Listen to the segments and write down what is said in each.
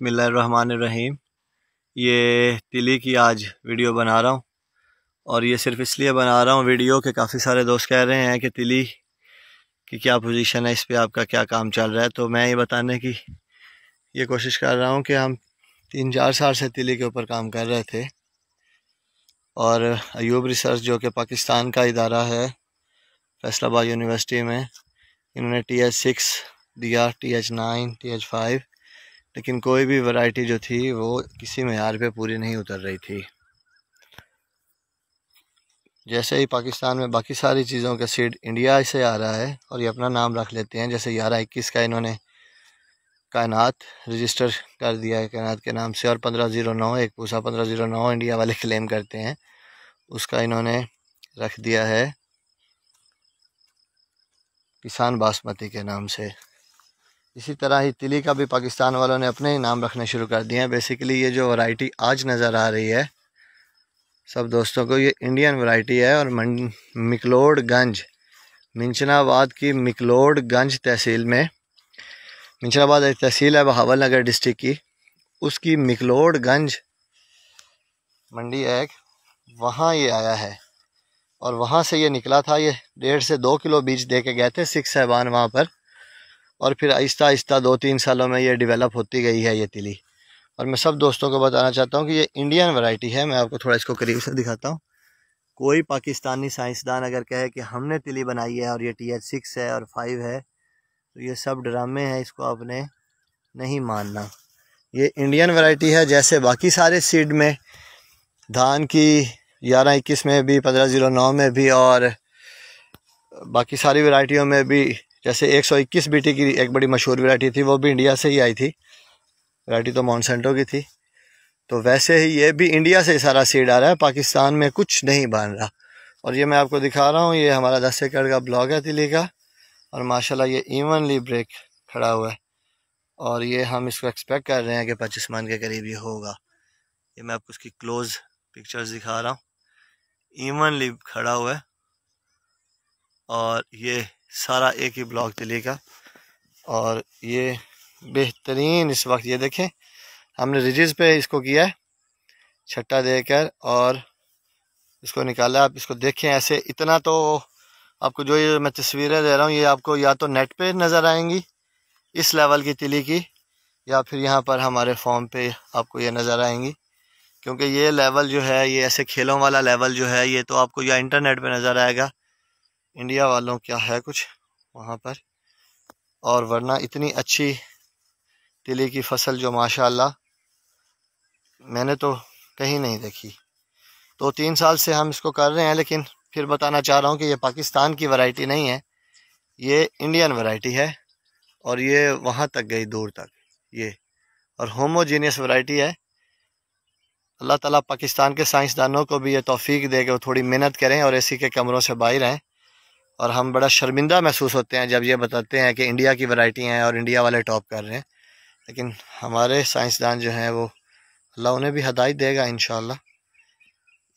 बसमीम ये तिली की आज वीडियो बना रहा हूँ और ये सिर्फ इसलिए बना रहा हूँ वीडियो के काफ़ी सारे दोस्त कह रहे हैं कि तिली की क्या पोजीशन है इस पर आपका क्या काम चल रहा है तो मैं ये बताने की ये कोशिश कर रहा हूँ कि हम तीन चार साल से तिली के ऊपर काम कर रहे थे और अयूब रिसर्च जो कि पाकिस्तान का इदारा है फैसलाबाद यूनिवर्सिटी में इन्होंने टी एच सिक्स दिया T H nine T H five लेकिन कोई भी वैरायटी जो थी वो किसी मैार पे पूरी नहीं उतर रही थी जैसे ही पाकिस्तान में बाकी सारी चीज़ों का सीड इंडिया से आ रहा है और ये अपना नाम रख लेते हैं जैसे ग्यारह इक्कीस का इन्होंने कायनात रजिस्टर कर दिया है कायनात के नाम से और पंद्रह ज़ीरो नौ एक पूसा पंद्रह ज़ीरो नौ इंडिया वाले क्लेम करते हैं उसका इन्होंने रख दिया है किसान बासमती के नाम से इसी तरह ही तिली का भी पाकिस्तान वालों ने अपने ही नाम रखना शुरू कर दिया है बेसिकली ये जो वैरायटी आज नज़र आ रही है सब दोस्तों को ये इंडियन वैरायटी है और मिकलोडगंज मिंचनाबाद की मिकलोडगंज तहसील में मिंचनाबाद एक तहसील है बहावल नगर डिस्ट्रिक्ट की उसकी मिकलोडगंज मंडी है वहाँ ये आया है और वहाँ से ये निकला था ये डेढ़ से दो किलो बीज दे के गए थे सिख साहबान वहाँ पर और फिर आहिस्ता आहिस्ता दो तीन सालों में ये डेवलप होती गई है ये तिली और मैं सब दोस्तों को बताना चाहता हूँ कि ये इंडियन वैरायटी है मैं आपको थोड़ा इसको करीब से दिखाता हूँ कोई पाकिस्तानी साइंसदान अगर कहे कि हमने तिली बनाई है और ये टी एच सिक्स है और फाइव है तो ये सब ड्रामे हैं इसको आपने नहीं मानना ये इंडियन वैरायटी है जैसे बाकी सारे सीड में धान की ग्यारह इक्कीस में भी पंद्रह ज़ीरो नौ में भी और बाकी सारी वैरायटियों में भी जैसे 121 बीटी की एक बड़ी मशहूर वैरायटी थी वो भी इंडिया से ही आई थी वैरायटी तो मॉन्सेंटो की थी तो वैसे ही ये भी इंडिया से ही सारा सीड आ रहा है पाकिस्तान में कुछ नहीं बन रहा और ये मैं आपको दिखा रहा हूँ ये हमारा दस एकड़ का ब्लॉग है तिली का और माशाला ये इवनली ब्रेक खड़ा हुआ है और ये हम इसको एक्सपेक्ट कर रहे हैं कि पच्चीस मन के करीब ये होगा ये मैं आपको उसकी क्लोज पिक्चर्स दिखा रहा हूँ इवनली खड़ा हुआ है और ये सारा एक ही ब्लॉक चलेगा और ये बेहतरीन इस वक्त ये देखें हमने रिजिस पे इसको किया है छट्टा देकर और इसको निकाला आप इसको देखें ऐसे इतना तो आपको जो ये मैं तस्वीरें दे रहा हूँ ये आपको या तो नेट पे नज़र आएंगी इस लेवल की तिली की या फिर यहाँ पर हमारे फॉर्म पे आपको ये नज़र आएंगी क्योंकि ये लेवल जो है ये ऐसे खेलों वाला लेवल जो है ये तो आपको या इंटरनेट पे नज़र आएगा इंडिया वालों क्या है कुछ वहाँ पर और वरना इतनी अच्छी तिली की फसल जो माशाल्लाह मैंने तो कहीं नहीं देखी तो तीन साल से हम इसको कर रहे हैं लेकिन फिर बताना चाह रहा हूँ कि ये पाकिस्तान की वैरायटी नहीं है ये इंडियन वैरायटी है और ये वहाँ तक गई दूर तक ये और होमोजीनियस वैरायटी है अल्लाह ताला पाकिस्तान के साइंसदानों को भी ये तोफ़ी दे कि वो थोड़ी मेहनत करें और ए के कमरों से बाहर आएँ और हम बड़ा शर्मिंदा महसूस होते हैं जब ये बताते हैं कि इंडिया की वैरायटी हैं और इंडिया वाले टॉप कर रहे हैं लेकिन हमारे साइंसदान जो हैं वो अल्लाह उन्हें भी हदायत देगा इन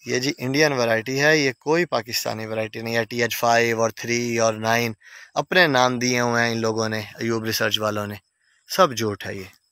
ये जी इंडियन वैरायटी है ये कोई पाकिस्तानी वैरायटी नहीं है टी एच फाइव और थ्री और नाइन अपने नाम दिए हुए हैं इन लोगों ने अयूब रिसर्च वालों ने सब झूठ है ये